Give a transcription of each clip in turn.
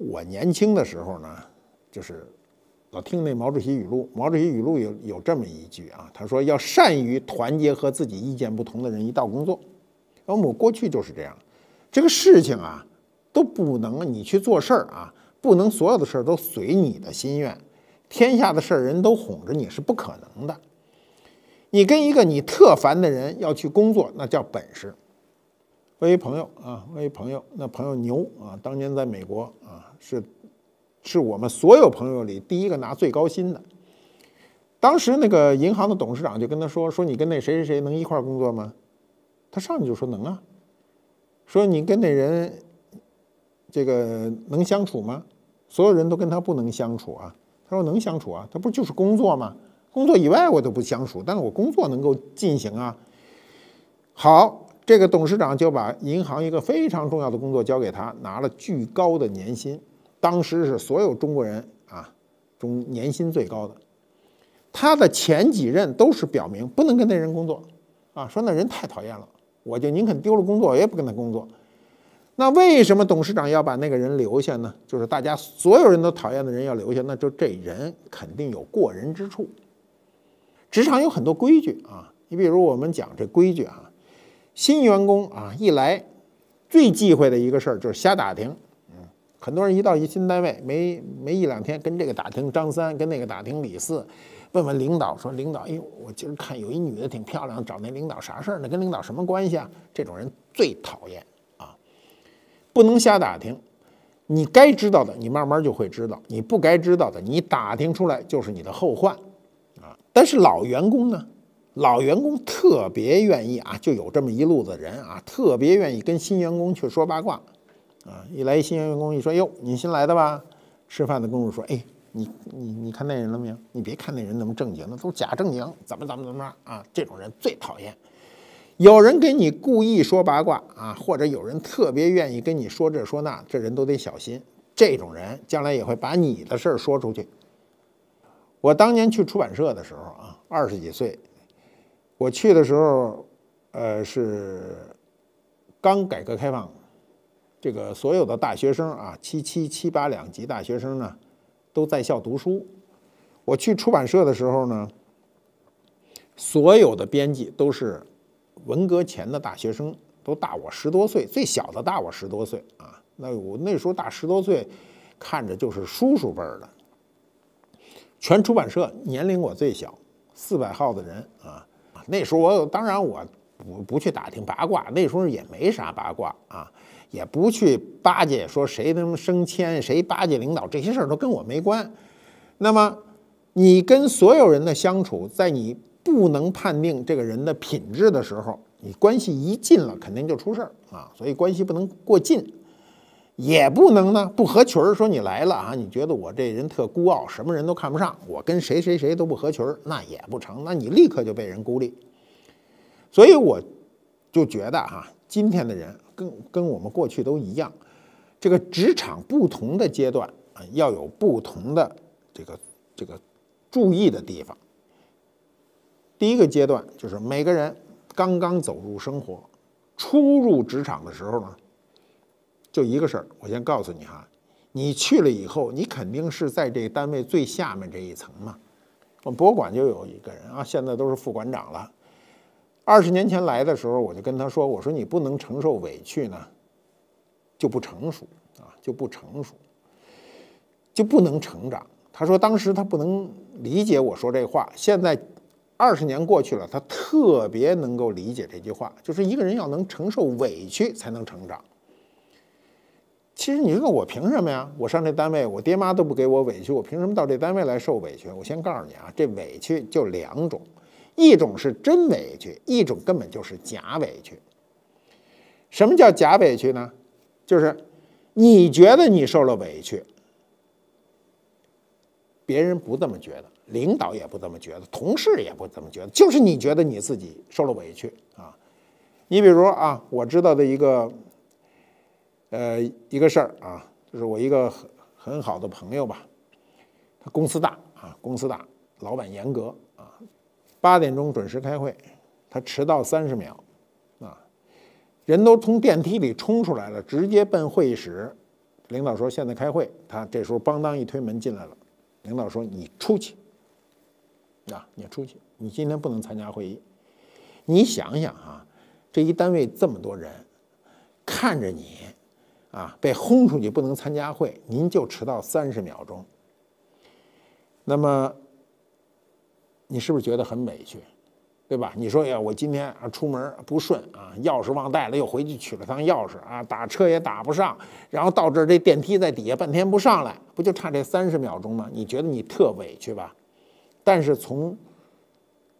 我年轻的时候呢，就是老听那毛主席语录。毛主席语录有有这么一句啊，他说要善于团结和自己意见不同的人一道工作。而我过去就是这样，这个事情啊都不能你去做事儿啊，不能所有的事儿都随你的心愿。天下的事儿，人都哄着你是不可能的。你跟一个你特烦的人要去工作，那叫本事。我一朋友啊，我一朋友，那朋友牛啊，当年在美国啊。是，是我们所有朋友里第一个拿最高薪的。当时那个银行的董事长就跟他说：“说你跟那谁谁谁能一块工作吗？”他上去就说：“能啊。”说：“你跟那人这个能相处吗？”所有人都跟他不能相处啊。他说：“能相处啊，他不就是工作吗？工作以外我都不相处，但是我工作能够进行啊。”好，这个董事长就把银行一个非常重要的工作交给他，拿了巨高的年薪。当时是所有中国人啊中年薪最高的，他的前几任都是表明不能跟那人工作，啊，说那人太讨厌了，我就宁肯丢了工作，我也不跟他工作。那为什么董事长要把那个人留下呢？就是大家所有人都讨厌的人要留下，那就这人肯定有过人之处。职场有很多规矩啊，你比如我们讲这规矩啊，新员工啊一来，最忌讳的一个事儿就是瞎打听。很多人一到一新单位，没没一两天，跟这个打听张三，跟那个打听李四，问问领导说：“领导，哎呦，我今儿看有一女的挺漂亮，找那领导啥事儿呢？跟领导什么关系啊？”这种人最讨厌啊，不能瞎打听。你该知道的，你慢慢就会知道；你不该知道的，你打听出来就是你的后患啊。但是老员工呢，老员工特别愿意啊，就有这么一路子人啊，特别愿意跟新员工去说八卦。啊！一来一新员工，一说哟，你新来的吧？吃饭的工夫说：“哎，你你你看那人了没有？你别看那人那么正经，那都是假正经，怎么怎么怎么啊？这种人最讨厌。有人给你故意说八卦啊，或者有人特别愿意跟你说这说那，这人都得小心。这种人将来也会把你的事儿说出去。我当年去出版社的时候啊，二十几岁，我去的时候，呃，是刚改革开放。”这个所有的大学生啊，七七七八两级大学生呢，都在校读书。我去出版社的时候呢，所有的编辑都是文革前的大学生，都大我十多岁，最小的大我十多岁啊。那我那时候大十多岁，看着就是叔叔辈儿的。全出版社年龄我最小，四百号的人啊。那时候我当然我不不去打听八卦，那时候也没啥八卦啊。也不去巴结，说谁他妈升迁，谁巴结领导，这些事儿都跟我没关。那么，你跟所有人的相处，在你不能判定这个人的品质的时候，你关系一近了，肯定就出事儿啊。所以，关系不能过近，也不能呢不合群儿。说你来了啊，你觉得我这人特孤傲，什么人都看不上，我跟谁谁谁都不合群儿，那也不成。那你立刻就被人孤立。所以，我就觉得哈，今天的人。跟跟我们过去都一样，这个职场不同的阶段啊，要有不同的这个这个注意的地方。第一个阶段就是每个人刚刚走入生活、初入职场的时候呢，就一个事儿，我先告诉你哈，你去了以后，你肯定是在这个单位最下面这一层嘛。我们博物馆就有一个人啊，现在都是副馆长了。二十年前来的时候，我就跟他说：“我说你不能承受委屈呢，就不成熟啊，就不成熟，就不能成长。”他说当时他不能理解我说这话，现在二十年过去了，他特别能够理解这句话，就是一个人要能承受委屈才能成长。其实你说我凭什么呀？我上这单位，我爹妈都不给我委屈，我凭什么到这单位来受委屈？我先告诉你啊，这委屈就两种。一种是真委屈，一种根本就是假委屈。什么叫假委屈呢？就是你觉得你受了委屈，别人不这么觉得，领导也不这么觉得，同事也不这么觉得，就是你觉得你自己受了委屈啊。你比如啊，我知道的一个，呃，一个事儿啊，就是我一个很很好的朋友吧，他公司大啊，公司大，老板严格啊。八点钟准时开会，他迟到三十秒，啊，人都从电梯里冲出来了，直接奔会议室。领导说现在开会，他这时候邦当一推门进来了，领导说你出去，啊，你出去，你今天不能参加会议。你想想啊，这一单位这么多人看着你，啊，被轰出去不能参加会您就迟到三十秒钟，那么。你是不是觉得很委屈，对吧？你说，呀，我今天啊出门不顺啊，钥匙忘带了，又回去取了趟钥匙啊，打车也打不上，然后到这这电梯在底下半天不上来，不就差这三十秒钟吗？你觉得你特委屈吧？但是从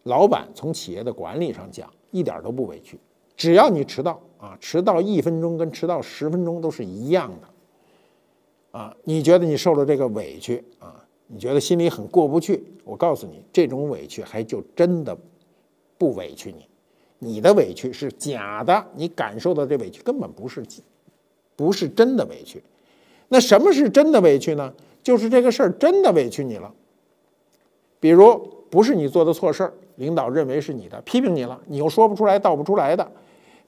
老板从企业的管理上讲，一点都不委屈。只要你迟到啊，迟到一分钟跟迟到十分钟都是一样的啊。你觉得你受了这个委屈啊？你觉得心里很过不去？我告诉你，这种委屈还就真的不委屈你，你的委屈是假的，你感受到这委屈根本不是，不是真的委屈。那什么是真的委屈呢？就是这个事儿真的委屈你了。比如不是你做的错事儿，领导认为是你的批评你了，你又说不出来道不出来的。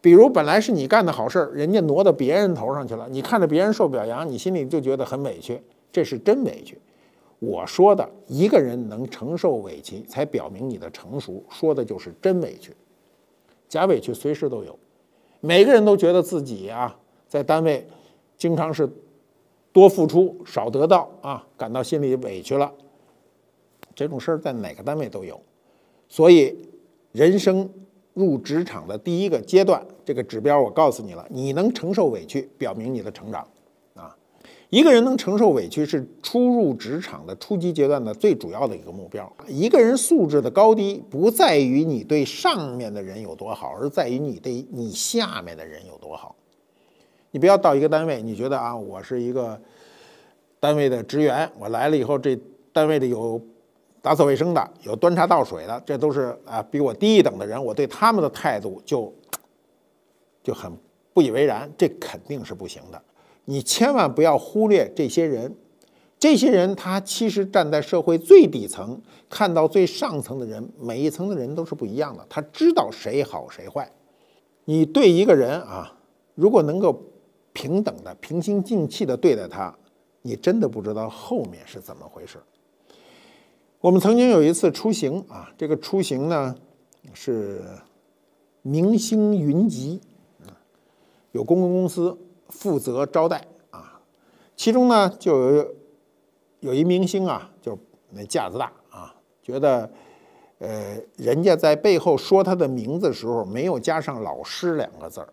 比如本来是你干的好事儿，人家挪到别人头上去了，你看着别人受表扬，你心里就觉得很委屈，这是真委屈。我说的，一个人能承受委屈，才表明你的成熟。说的就是真委屈，假委屈随时都有。每个人都觉得自己啊，在单位经常是多付出少得到啊，感到心里委屈了。这种事儿在哪个单位都有。所以，人生入职场的第一个阶段，这个指标我告诉你了，你能承受委屈，表明你的成长。一个人能承受委屈是初入职场的初级阶段的最主要的一个目标。一个人素质的高低不在于你对上面的人有多好，而在于你对你下面的人有多好。你不要到一个单位，你觉得啊，我是一个单位的职员，我来了以后，这单位的有打扫卫生的，有端茶倒水的，这都是啊比我低一等的人，我对他们的态度就就很不以为然，这肯定是不行的。你千万不要忽略这些人，这些人他其实站在社会最底层，看到最上层的人，每一层的人都是不一样的。他知道谁好谁坏。你对一个人啊，如果能够平等的、平心静气的对待他，你真的不知道后面是怎么回事。我们曾经有一次出行啊，这个出行呢是明星云集，有公共公司。负责招待啊，其中呢就有有一明星啊，就那架子大啊，觉得呃，人家在背后说他的名字时候没有加上“老师”两个字儿，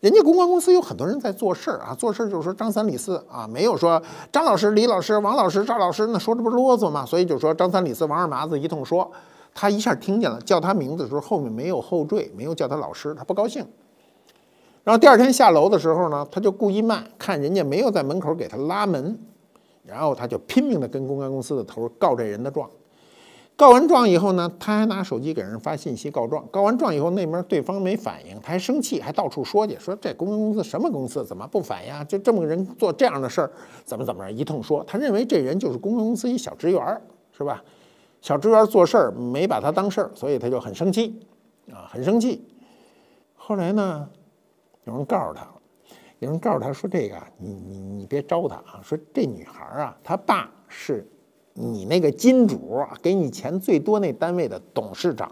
人家公关公司有很多人在做事儿啊，做事儿就是说张三李四啊，没有说张老师李老师王老师赵老师，那说这不啰嗦嘛？所以就说张三李四王二麻子一通说，他一下听见了，叫他名字的时候后面没有后缀，没有叫他老师，他不高兴。然后第二天下楼的时候呢，他就故意慢，看人家没有在门口给他拉门，然后他就拼命的跟公关公司的头告这人的状。告完状以后呢，他还拿手机给人发信息告状。告完状以后，那边对方没反应，他还生气，还到处说去，说这公关公司什么公司，怎么不反应？就这么个人做这样的事儿，怎么怎么着，一通说。他认为这人就是公关公司一小职员，是吧？小职员做事儿没把他当事儿，所以他就很生气，啊，很生气。后来呢？有人告诉他了，有人告诉他说：“这个，你你你别招他啊！说这女孩啊，她爸是你那个金主，给你钱最多那单位的董事长。”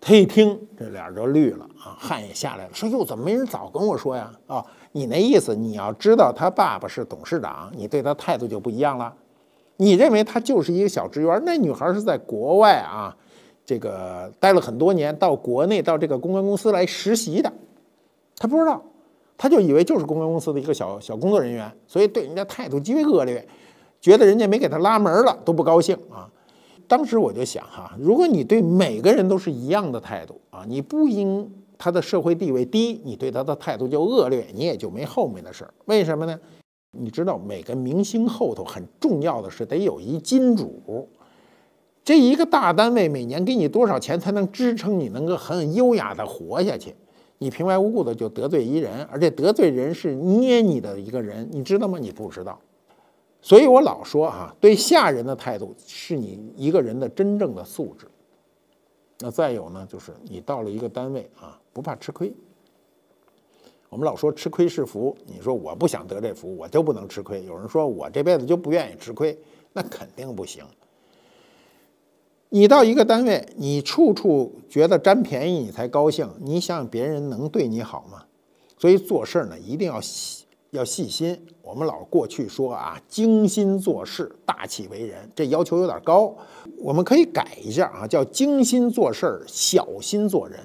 他一听，这脸就绿了啊，汗也下来了，说：“哟，怎么没人早跟我说呀？”啊，你那意思，你要知道他爸爸是董事长，你对他态度就不一样了。你认为他就是一个小职员？那女孩是在国外啊，这个待了很多年，到国内到这个公关公司来实习的。他不知道，他就以为就是公关公司的一个小小工作人员，所以对人家态度极为恶劣，觉得人家没给他拉门了都不高兴啊。当时我就想哈，如果你对每个人都是一样的态度啊，你不应他的社会地位低，你对他的态度就恶劣，你也就没后面的事儿。为什么呢？你知道每个明星后头很重要的是得有一金主，这一个大单位每年给你多少钱才能支撑你能够很优雅的活下去？你平白无故的就得罪一人，而且得罪人是捏你的一个人，你知道吗？你不知道，所以我老说啊，对下人的态度是你一个人的真正的素质。那再有呢，就是你到了一个单位啊，不怕吃亏。我们老说吃亏是福，你说我不想得这福，我就不能吃亏。有人说我这辈子就不愿意吃亏，那肯定不行。你到一个单位，你处处觉得占便宜，你才高兴。你想想别人能对你好吗？所以做事儿呢，一定要细，要细心。我们老过去说啊，精心做事，大气为人，这要求有点高。我们可以改一下啊，叫精心做事儿，小心做人。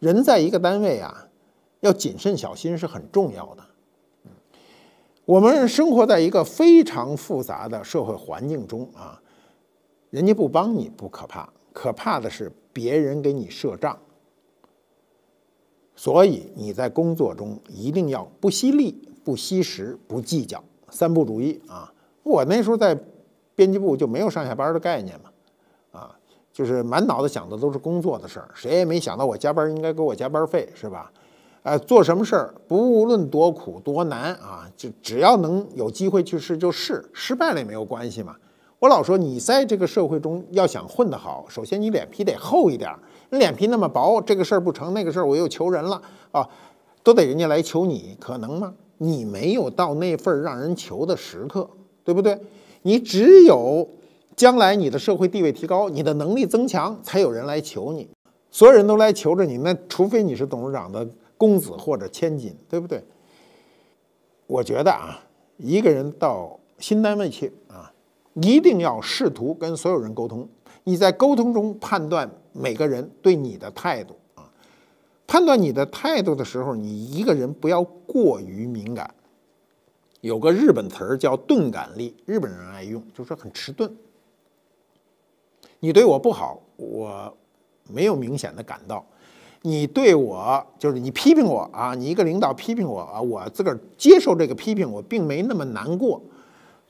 人在一个单位啊，要谨慎小心是很重要的。我们生活在一个非常复杂的社会环境中啊。人家不帮你不可怕，可怕的是别人给你设账。所以你在工作中一定要不惜力、不惜时、不计较，三不主义啊！我那时候在编辑部就没有上下班的概念嘛，啊，就是满脑子想的都是工作的事儿，谁也没想到我加班应该给我加班费是吧？哎，做什么事儿不无论多苦多难啊，就只要能有机会去试就试，失败了也没有关系嘛。我老说你在这个社会中要想混得好，首先你脸皮得厚一点。你脸皮那么薄，这个事儿不成，那个事儿我又求人了啊，都得人家来求你，可能吗？你没有到那份让人求的时刻，对不对？你只有将来你的社会地位提高，你的能力增强，才有人来求你。所有人都来求着你，那除非你是董事长的公子或者千金，对不对？我觉得啊，一个人到新单位去啊。一定要试图跟所有人沟通。你在沟通中判断每个人对你的态度啊，判断你的态度的时候，你一个人不要过于敏感。有个日本词儿叫钝感力，日本人爱用，就是很迟钝。你对我不好，我没有明显的感到。你对我就是你批评我啊，你一个领导批评我啊，我自个儿接受这个批评，我并没那么难过。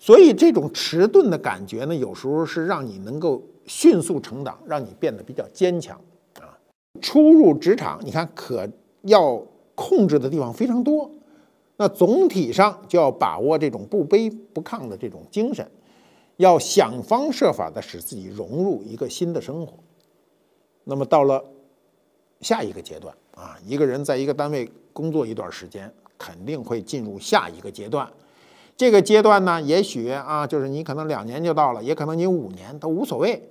所以这种迟钝的感觉呢，有时候是让你能够迅速成长，让你变得比较坚强。啊，初入职场，你看，可要控制的地方非常多。那总体上就要把握这种不卑不亢的这种精神，要想方设法的使自己融入一个新的生活。那么到了下一个阶段啊，一个人在一个单位工作一段时间，肯定会进入下一个阶段。这个阶段呢，也许啊，就是你可能两年就到了，也可能你五年都无所谓。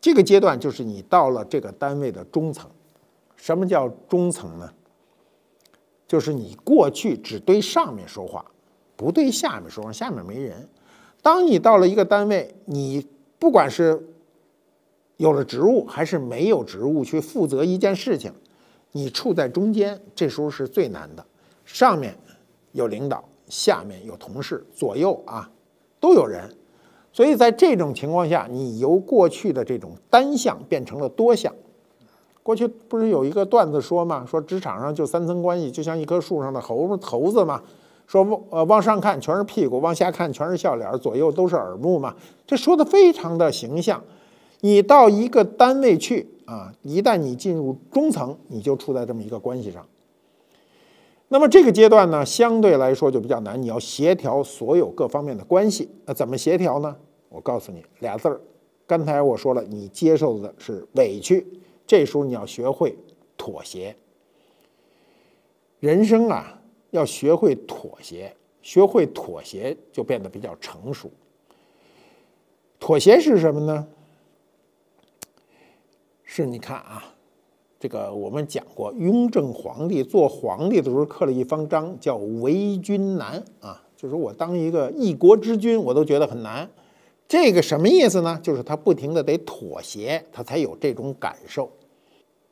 这个阶段就是你到了这个单位的中层。什么叫中层呢？就是你过去只对上面说话，不对下面说话，下面没人。当你到了一个单位，你不管是有了职务还是没有职务，去负责一件事情，你处在中间，这时候是最难的。上面有领导。下面有同事，左右啊都有人，所以在这种情况下，你由过去的这种单向变成了多向。过去不是有一个段子说嘛，说职场上就三层关系，就像一棵树上的猴子猴子嘛。说往呃往上看全是屁股，往下看全是笑脸，左右都是耳目嘛。这说的非常的形象。你到一个单位去啊，一旦你进入中层，你就处在这么一个关系上。那么这个阶段呢，相对来说就比较难，你要协调所有各方面的关系。那怎么协调呢？我告诉你俩字儿。刚才我说了，你接受的是委屈，这时候你要学会妥协。人生啊，要学会妥协，学会妥协就变得比较成熟。妥协是什么呢？是你看啊。这个我们讲过，雍正皇帝做皇帝的时候刻了一方章，叫“为君难”啊，就是我当一个一国之君，我都觉得很难。这个什么意思呢？就是他不停地得妥协，他才有这种感受。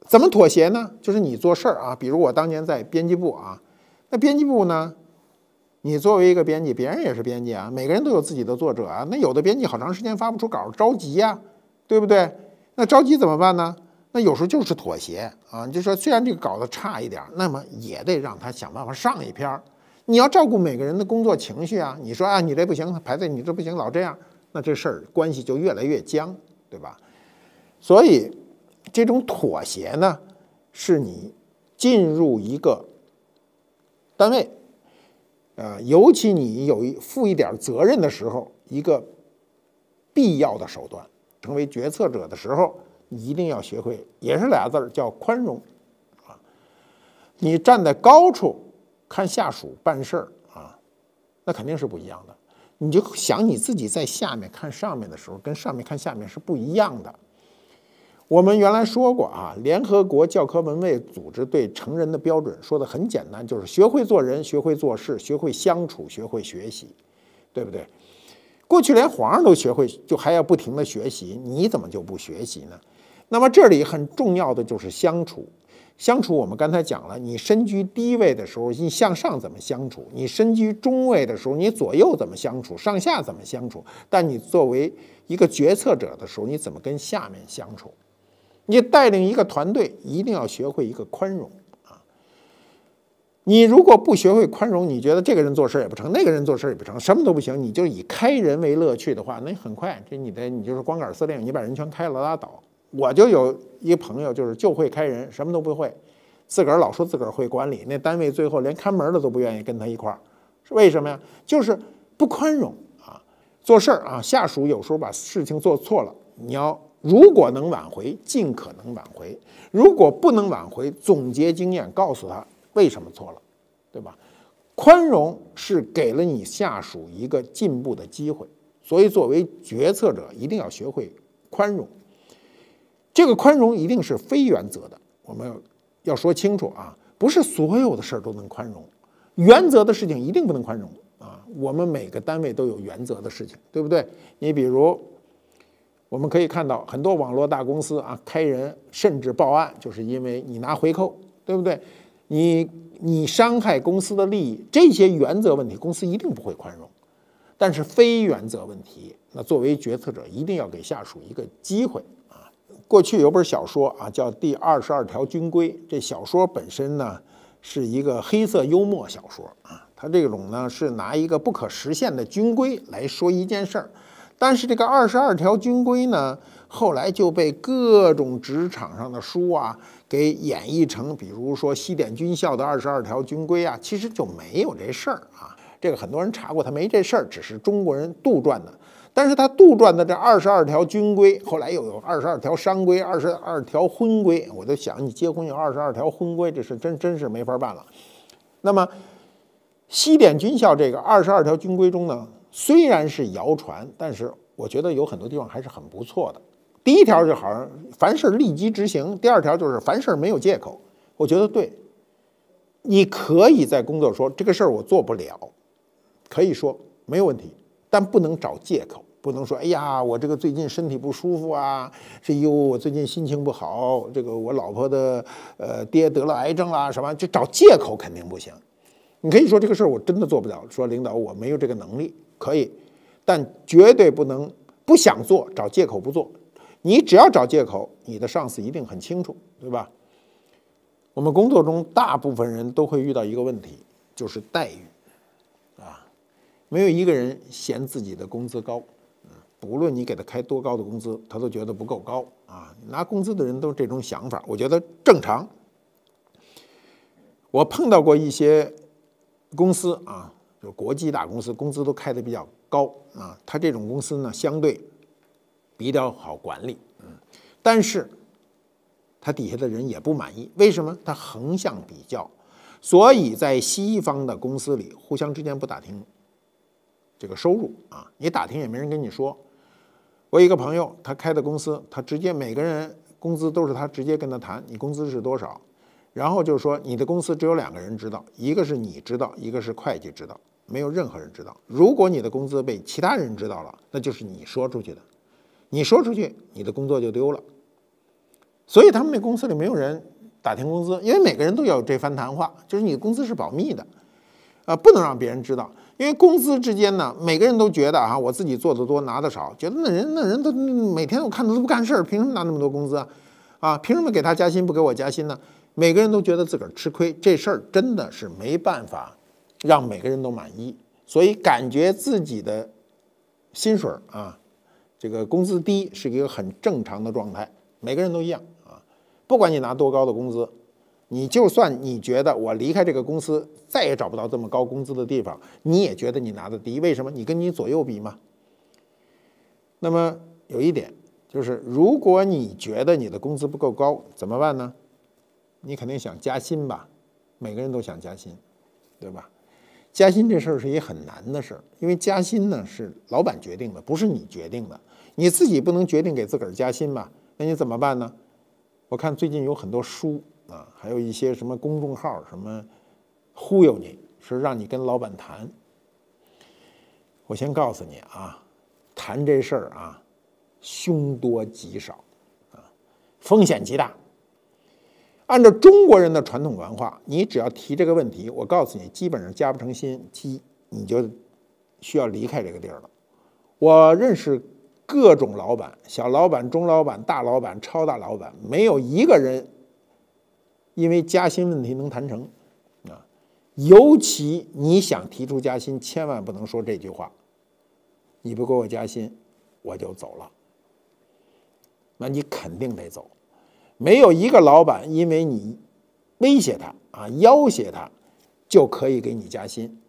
怎么妥协呢？就是你做事儿啊，比如我当年在编辑部啊，那编辑部呢，你作为一个编辑，别人也是编辑啊，每个人都有自己的作者啊，那有的编辑好长时间发不出稿，着急呀，对不对？那着急怎么办呢？那有时候就是妥协啊，你就说虽然这个搞得差一点，那么也得让他想办法上一篇儿。你要照顾每个人的工作情绪啊。你说啊，你这不行，排队你这不行，老这样，那这事儿关系就越来越僵，对吧？所以这种妥协呢，是你进入一个单位，呃，尤其你有一负一点责任的时候，一个必要的手段，成为决策者的时候。一定要学会，也是俩字儿叫宽容，啊，你站在高处看下属办事儿啊，那肯定是不一样的。你就想你自己在下面看上面的时候，跟上面看下面是不一样的。我们原来说过啊，联合国教科文卫组织对成人的标准说的很简单，就是学会做人，学会做事，学会相处，学会学习，对不对？过去连皇上都学会，就还要不停的学习，你怎么就不学习呢？那么这里很重要的就是相处，相处。我们刚才讲了，你身居低位的时候，你向上怎么相处？你身居中位的时候，你左右怎么相处？上下怎么相处？但你作为一个决策者的时候，你怎么跟下面相处？你带领一个团队，一定要学会一个宽容啊！你如果不学会宽容，你觉得这个人做事也不成，那个人做事也不成，什么都不行，你就以开人为乐趣的话，那很快这你的你就是光杆司令，你把人全开了拉倒。我就有一个朋友，就是就会开人，什么都不会，自个儿老说自个儿会管理，那单位最后连看门的都不愿意跟他一块儿，是为什么呀？就是不宽容啊！做事儿啊，下属有时候把事情做错了，你要如果能挽回，尽可能挽回；如果不能挽回，总结经验，告诉他为什么错了，对吧？宽容是给了你下属一个进步的机会，所以作为决策者一定要学会宽容。这个宽容一定是非原则的，我们要要说清楚啊，不是所有的事儿都能宽容，原则的事情一定不能宽容啊。我们每个单位都有原则的事情，对不对？你比如，我们可以看到很多网络大公司啊，开人甚至报案，就是因为你拿回扣，对不对？你你伤害公司的利益，这些原则问题公司一定不会宽容。但是非原则问题，那作为决策者一定要给下属一个机会。过去有本小说啊，叫《第二十二条军规》。这小说本身呢，是一个黑色幽默小说啊。它这种呢，是拿一个不可实现的军规来说一件事儿。但是这个二十二条军规呢，后来就被各种职场上的书啊给演绎成，比如说西点军校的二十二条军规啊，其实就没有这事儿啊。这个很多人查过，它没这事儿，只是中国人杜撰的。但是他杜撰的这二十二条军规，后来又有二十二条商规，二十二条婚规。我就想，你结婚有二十二条婚规，这是真真是没法办了。那么，西点军校这个二十二条军规中呢，虽然是谣传，但是我觉得有很多地方还是很不错的。第一条就好像凡事立即执行；第二条就是凡事没有借口。我觉得对，你可以在工作说这个事儿我做不了，可以说没有问题，但不能找借口。不能说哎呀，我这个最近身体不舒服啊，这又我最近心情不好，这个我老婆的呃爹得了癌症啦，什么就找借口肯定不行。你可以说这个事儿我真的做不了，说领导我没有这个能力，可以，但绝对不能不想做找借口不做。你只要找借口，你的上司一定很清楚，对吧？我们工作中大部分人都会遇到一个问题，就是待遇啊，没有一个人嫌自己的工资高。不论你给他开多高的工资，他都觉得不够高啊！拿工资的人都是这种想法，我觉得正常。我碰到过一些公司啊，就国际大公司，工资都开的比较高啊。他这种公司呢，相对比较好管理，嗯，但是他底下的人也不满意，为什么？他横向比较，所以在西方的公司里，互相之间不打听这个收入啊，你打听也没人跟你说。我一个朋友，他开的公司，他直接每个人工资都是他直接跟他谈，你工资是多少？然后就是说你的工资只有两个人知道，一个是你知道，一个是会计知道，没有任何人知道。如果你的工资被其他人知道了，那就是你说出去的，你说出去，你的工作就丢了。所以他们那公司里没有人打听工资，因为每个人都要有这番谈话，就是你的工资是保密的，呃，不能让别人知道。因为工资之间呢，每个人都觉得啊，我自己做的多拿的少，觉得那人那人都每天我看他都不干事儿，凭什么拿那么多工资？啊，凭什么给他加薪不给我加薪呢？每个人都觉得自个儿吃亏，这事儿真的是没办法让每个人都满意，所以感觉自己的薪水啊，这个工资低是一个很正常的状态，每个人都一样啊，不管你拿多高的工资。你就算你觉得我离开这个公司再也找不到这么高工资的地方，你也觉得你拿的低？为什么？你跟你左右比吗？那么有一点就是，如果你觉得你的工资不够高，怎么办呢？你肯定想加薪吧？每个人都想加薪，对吧？加薪这事儿是一很难的事儿，因为加薪呢是老板决定的，不是你决定的。你自己不能决定给自个儿加薪吧？那你怎么办呢？我看最近有很多书。啊，还有一些什么公众号什么忽悠你，说让你跟老板谈。我先告诉你啊，谈这事儿啊，凶多吉少啊，风险极大。按照中国人的传统文化，你只要提这个问题，我告诉你，基本上加不成心，机，你就需要离开这个地儿了。我认识各种老板，小老板、中老板、大老板、超大老板，没有一个人。因为加薪问题能谈成，啊，尤其你想提出加薪，千万不能说这句话：“你不给我加薪，我就走了。”那你肯定得走，没有一个老板因为你威胁他啊、要挟他，就可以给你加薪。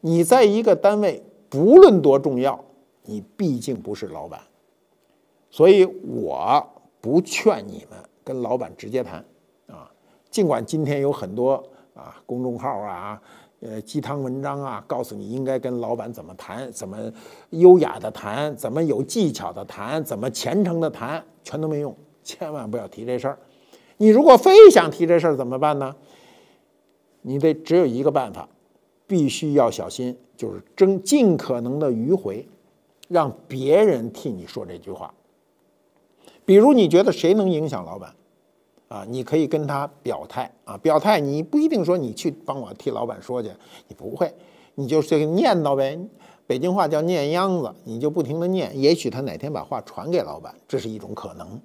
你在一个单位，不论多重要，你毕竟不是老板，所以我不劝你们跟老板直接谈。尽管今天有很多啊公众号啊，呃鸡汤文章啊，告诉你应该跟老板怎么谈，怎么优雅的谈，怎么有技巧的谈，怎么虔诚的谈，全都没用。千万不要提这事儿。你如果非想提这事儿怎么办呢？你得只有一个办法，必须要小心，就是争尽可能的迂回，让别人替你说这句话。比如你觉得谁能影响老板？啊，你可以跟他表态啊，表态你不一定说你去帮我替老板说去，你不会，你就这个念叨呗，北京话叫念秧子，你就不停的念，也许他哪天把话传给老板，这是一种可能，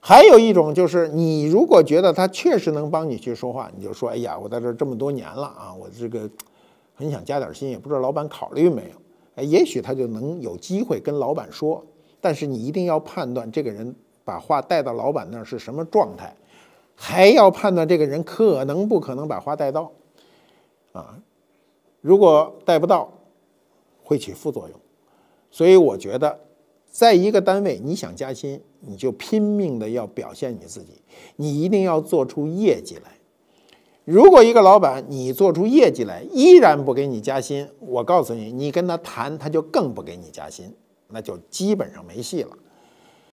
还有一种就是你如果觉得他确实能帮你去说话，你就说，哎呀，我在这儿这么多年了啊，我这个很想加点心，也不知道老板考虑没有，哎，也许他就能有机会跟老板说，但是你一定要判断这个人。把话带到老板那儿是什么状态，还要判断这个人可能不可能把话带到啊？如果带不到，会起副作用。所以我觉得，在一个单位，你想加薪，你就拼命的要表现你自己，你一定要做出业绩来。如果一个老板你做出业绩来，依然不给你加薪，我告诉你，你跟他谈，他就更不给你加薪，那就基本上没戏了。